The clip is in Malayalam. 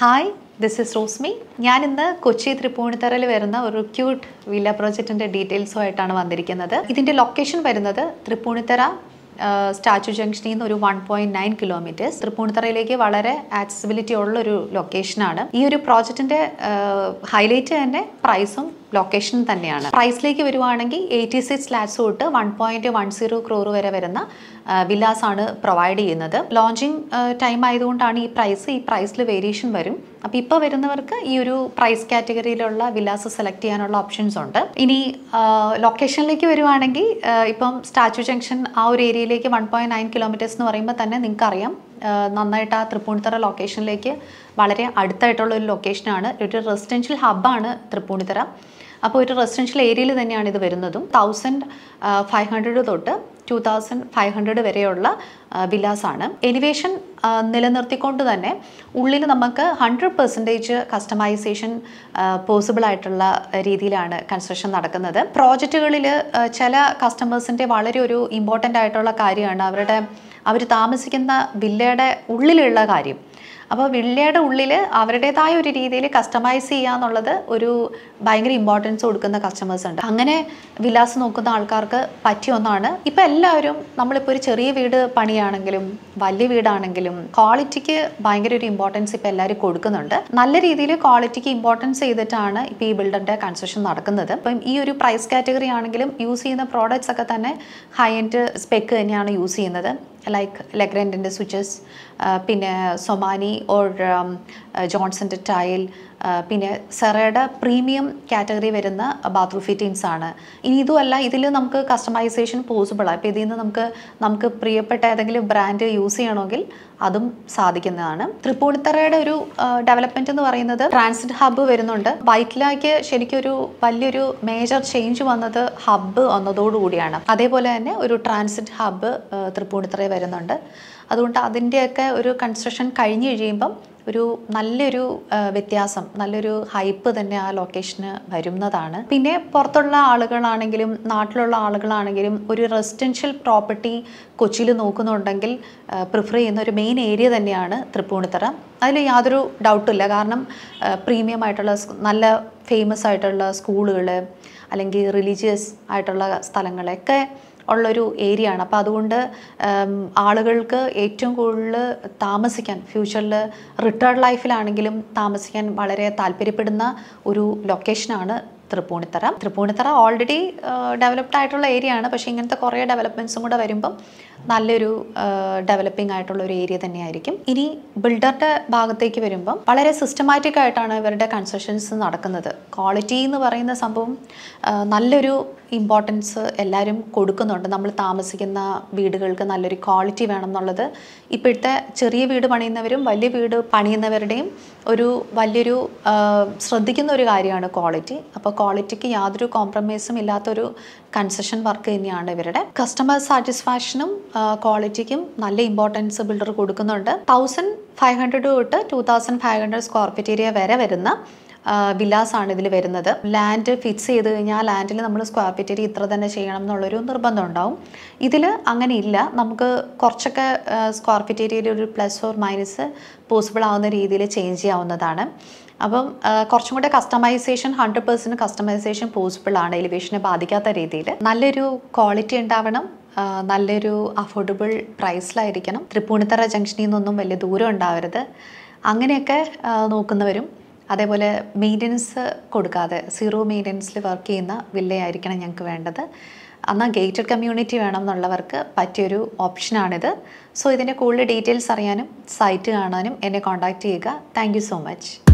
ഹായ് ദിസ് ഇസ് റോസ്മി ഞാൻ ഇന്ന് കൊച്ചി തൃപ്പൂണിത്തറയിൽ വരുന്ന ഒരു ക്യൂട്ട് വില്ല പ്രോജക്റ്റിൻ്റെ ഡീറ്റെയിൽസുമായിട്ടാണ് വന്നിരിക്കുന്നത് ഇതിൻ്റെ ലൊക്കേഷൻ വരുന്നത് തൃപ്പൂണിത്തറ സ്റ്റാച്ചു ജംഗ്ഷനിൽ നിന്ന് ഒരു വൺ പോയിന്റ് നയൻ കിലോമീറ്റേഴ്സ് തൃപ്പൂണിത്തറയിലേക്ക് വളരെ ആക്സസിബിലിറ്റി ഉള്ള ഒരു ലൊക്കേഷനാണ് ഈ ഒരു പ്രോജക്റ്റിന്റെ ഹൈലൈറ്റ് തന്നെ പ്രൈസും ലൊക്കേഷൻ തന്നെയാണ് പ്രൈസിലേക്ക് വരുവാണെങ്കിൽ എയ്റ്റി സിക്സ് ലാക്സ് തൊട്ട് one point one zero crore വരെ വരുന്ന വില്ലാസ് ആണ് പ്രൊവൈഡ് ചെയ്യുന്നത് ലോഞ്ചിങ് ടൈം ആയതുകൊണ്ടാണ് ഈ പ്രൈസ് ഈ പ്രൈസിൽ വേരിയേഷൻ വരും അപ്പോൾ ഇപ്പോൾ വരുന്നവർക്ക് ഈ ഒരു പ്രൈസ് കാറ്റഗറിയിലുള്ള വിലാസ് സെലക്ട് ചെയ്യാനുള്ള ഓപ്ഷൻസ് ഉണ്ട് ഇനി ലൊക്കേഷനിലേക്ക് വരുവാണെങ്കിൽ ഇപ്പം സ്റ്റാച്ചു ജംഗ്ഷൻ ആ ഒരു ഏരിയയിലേക്ക് വൺ പോയിൻറ്റ് നയൻ കിലോമീറ്റേഴ്സ് എന്ന് പറയുമ്പോൾ തന്നെ നിങ്ങൾക്കറിയാം നന്നായിട്ട് ആ തൃപ്പൂണിത്തറ ലൊക്കേഷനിലേക്ക് വളരെ അടുത്തായിട്ടുള്ള ഒരു ലൊക്കേഷനാണ് ഒരു റെസിഡൻഷ്യൽ ഹബ്ബാണ് തൃപ്പൂണിത്തറ അപ്പോൾ ഒരു റെസിഡൻഷ്യൽ ഏരിയയിൽ തന്നെയാണ് ഇത് വരുന്നതും തൗസൻഡ് ഫൈവ് ഹൺഡ്രഡ് തൊട്ട് ടു തൗസൻഡ് ഫൈവ് ഹൺഡ്രഡ് വരെയുള്ള വിലാസാണ് എലിവേഷൻ നിലനിർത്തിക്കൊണ്ട് തന്നെ ഉള്ളിൽ നമുക്ക് ഹൺഡ്രഡ് പെർസെൻറ്റേജ് കസ്റ്റമൈസേഷൻ പോസിബിൾ ആയിട്ടുള്ള രീതിയിലാണ് കൺസ്ട്രക്ഷൻ നടക്കുന്നത് പ്രോജക്റ്റുകളിൽ ചില കസ്റ്റമേഴ്സിൻ്റെ വളരെ ഒരു ഇമ്പോർട്ടൻ്റ് ആയിട്ടുള്ള കാര്യമാണ് അവരുടെ അവർ താമസിക്കുന്ന വില്ലയുടെ ഉള്ളിലുള്ള കാര്യം അപ്പോൾ വിള്ളയുടെ ഉള്ളിൽ അവരുടേതായ ഒരു രീതിയിൽ കസ്റ്റമൈസ് ചെയ്യുക എന്നുള്ളത് ഒരു ഭയങ്കര ഇമ്പോർട്ടൻസ് കൊടുക്കുന്ന കസ്റ്റമേഴ്സ് ഉണ്ട് അങ്ങനെ വിലാസം നോക്കുന്ന ആൾക്കാർക്ക് പറ്റിയ ഒന്നാണ് ഇപ്പോൾ എല്ലാവരും നമ്മളിപ്പോൾ ഒരു ചെറിയ വീട് പണിയാണെങ്കിലും വലിയ വീടാണെങ്കിലും ക്വാളിറ്റിക്ക് ഭയങ്കര ഒരു ഇമ്പോർട്ടൻസ് ഇപ്പൊ എല്ലാവരും കൊടുക്കുന്നുണ്ട് നല്ല രീതിയിൽ ക്വാളിറ്റിക്ക് ഇമ്പോർട്ടൻസ് ചെയ്തിട്ടാണ് ഇപ്പൊ ഈ ബിൽഡറിന്റെ കൺസ്ട്രക്ഷൻ നടക്കുന്നത് അപ്പം ഈ ഒരു പ്രൈസ് കാറ്റഗറി ആണെങ്കിലും യൂസ് ചെയ്യുന്ന പ്രോഡക്റ്റ്സ് ഒക്കെ തന്നെ ഹൈ എൻഡ് സ്പെക്ക് തന്നെയാണ് യൂസ് ചെയ്യുന്നത് ലൈക്ക് ലെഗ്രൻഡിൻ്റെ സ്വിച്ചസ് പിന്നെ സൊമാനി ഓർ ജോൺസൻ്റെ ടൈൽ പിന്നെ സെറയുടെ പ്രീമിയം കാറ്റഗറി വരുന്ന ബാത്റൂം ഫിറ്റിങ്സ് ആണ് ഇനി ഇതുമല്ല ഇതിൽ നമുക്ക് കസ്റ്റമൈസേഷൻ പോസിബിളാണ് അപ്പോൾ ഇതിൽ നിന്ന് നമുക്ക് നമുക്ക് പ്രിയപ്പെട്ട ഏതെങ്കിലും ബ്രാൻഡ് യൂസ് ചെയ്യണമെങ്കിൽ അതും സാധിക്കുന്നതാണ് തൃപ്പൂണിത്തറയുടെ ഒരു ഡെവലപ്മെന്റ് എന്ന് പറയുന്നത് ട്രാൻസിറ്റ് ഹബ്ബ് വരുന്നുണ്ട് വൈറ്റിലേക്ക് ശരിക്കൊരു വലിയൊരു മേജർ ചേഞ്ച് വന്നത് ഹബ്ബ് വന്നതോടുകൂടിയാണ് അതേപോലെ തന്നെ ഒരു ട്രാൻസിറ്റ് ഹബ്ബ് തൃപ്പൂണിത്തറ വരുന്നുണ്ട് അതുകൊണ്ട് അതിൻ്റെയൊക്കെ ഒരു കൺസ്ട്രക്ഷൻ കഴിഞ്ഞ് കഴിയുമ്പം ഒരു നല്ലൊരു വ്യത്യാസം നല്ലൊരു ഹൈപ്പ് തന്നെ ആ ലൊക്കേഷന് വരുന്നതാണ് പിന്നെ പുറത്തുള്ള ആളുകളാണെങ്കിലും നാട്ടിലുള്ള ആളുകളാണെങ്കിലും ഒരു റെസിഡൻഷ്യൽ പ്രോപ്പർട്ടി കൊച്ചിയിൽ നോക്കുന്നുണ്ടെങ്കിൽ പ്രിഫർ ചെയ്യുന്ന ഒരു മെയിൻ ഏരിയ തന്നെയാണ് തൃപ്പൂണിത്തറ അതിൽ യാതൊരു ഡൗട്ടില്ല കാരണം പ്രീമിയം ആയിട്ടുള്ള നല്ല ഫേമസ് ആയിട്ടുള്ള സ്കൂളുകൾ അല്ലെങ്കിൽ റിലീജിയസ് ആയിട്ടുള്ള സ്ഥലങ്ങളൊക്കെ ഉള്ളൊരു ഏരിയ ആണ് അപ്പോൾ അതുകൊണ്ട് ആളുകൾക്ക് ഏറ്റവും കൂടുതൽ താമസിക്കാൻ ഫ്യൂച്ചറിൽ റിട്ടയർഡ് ലൈഫിലാണെങ്കിലും താമസിക്കാൻ വളരെ താല്പര്യപ്പെടുന്ന ഒരു ലൊക്കേഷനാണ് തൃപ്പൂണിത്തറ തൃപ്പൂണിത്തറ ഓൾറെഡി ഡെവലപ്ഡ് ആയിട്ടുള്ള ഏരിയ ആണ് പക്ഷേ ഇങ്ങനത്തെ കുറേ ഡെവലപ്മെൻറ്റ്സും കൂടെ വരുമ്പം നല്ലൊരു ഡെവലപ്പിംഗ് ആയിട്ടുള്ള ഒരു ഏരിയ തന്നെയായിരിക്കും ഇനി ബിൽഡറുടെ ഭാഗത്തേക്ക് വരുമ്പം വളരെ സിസ്റ്റമാറ്റിക് ആയിട്ടാണ് ഇവരുടെ കൺസ്ട്രക്ഷൻസ് നടക്കുന്നത് ക്വാളിറ്റി എന്ന് പറയുന്ന സംഭവം നല്ലൊരു ഇമ്പോർട്ടൻസ് എല്ലാവരും കൊടുക്കുന്നുണ്ട് നമ്മൾ താമസിക്കുന്ന വീടുകൾക്ക് നല്ലൊരു ക്വാളിറ്റി വേണം എന്നുള്ളത് ഇപ്പോഴത്തെ ചെറിയ വീട് പണിയുന്നവരും വലിയ വീട് പണിയുന്നവരുടെയും ഒരു വലിയൊരു ശ്രദ്ധിക്കുന്ന ഒരു കാര്യമാണ് ക്വാളിറ്റി അപ്പോൾ ക്വാളിറ്റിക്ക് യാതൊരു കോംപ്രമൈസും ഇല്ലാത്തൊരു കൺസെഷൻ വർക്ക് തന്നെയാണ് ഇവരുടെ കസ്റ്റമർ സാറ്റിസ്ഫാക്ഷനും ക്വാളിറ്റിക്കും നല്ല ഇമ്പോർട്ടൻസ് ബിൽഡർ കൊടുക്കുന്നുണ്ട് തൗസൻഡ് ഫൈവ് ഹൺഡ്രഡ് തൊട്ട് two thousand five hundred square feet area വരെ വരുന്ന വില്ലാസ് ആണ് ഇതിൽ വരുന്നത് ലാൻഡ് ഫിക്സ് ചെയ്ത് കഴിഞ്ഞാൽ ലാൻഡിൽ നമ്മൾ സ്ക്വയർ ഫീറ്റിൽ ഇത്ര തന്നെ ചെയ്യണം എന്നുള്ളൊരു നിർബന്ധം ഉണ്ടാവും ഇതിൽ അങ്ങനെ ഇല്ല നമുക്ക് കുറച്ചൊക്കെ സ്ക്വയർ ഫീറ്റ് ഏരിയയിൽ ഒരു പ്ലസ് ഓർ മൈനസ് പോസിബിൾ ആവുന്ന രീതിയിൽ ചേഞ്ച് ചെയ്യാവുന്നതാണ് അപ്പം കുറച്ചും കൂടെ customisation hundred percent customisation possible ആണ് എലിവേഷനെ ബാധിക്കാത്ത രീതിയിൽ നല്ലൊരു ക്വാളിറ്റി ഉണ്ടാവണം നല്ലൊരു അഫോർഡബിൾ പ്രൈസിലായിരിക്കണം തൃപ്പൂണിത്തറ ജംഗ്ഷനിൽ നിന്നൊന്നും വലിയ ദൂരം ഉണ്ടാവരുത് അങ്ങനെയൊക്കെ നോക്കുന്നവരും അതേപോലെ മെയിൻ്റനൻസ് കൊടുക്കാതെ സീറോ മെയിൻ്റനൻസിൽ വർക്ക് ചെയ്യുന്ന വില്ലയായിരിക്കണം ഞങ്ങൾക്ക് വേണ്ടത് എന്നാൽ ഗേറ്റഡ് കമ്മ്യൂണിറ്റി വേണം എന്നുള്ളവർക്ക് പറ്റിയൊരു ഓപ്ഷനാണിത് സോ ഇതിൻ്റെ കൂടുതൽ ഡീറ്റെയിൽസ് അറിയാനും സൈറ്റ് കാണാനും എന്നെ കോൺടാക്റ്റ് ചെയ്യുക താങ്ക് സോ മച്ച്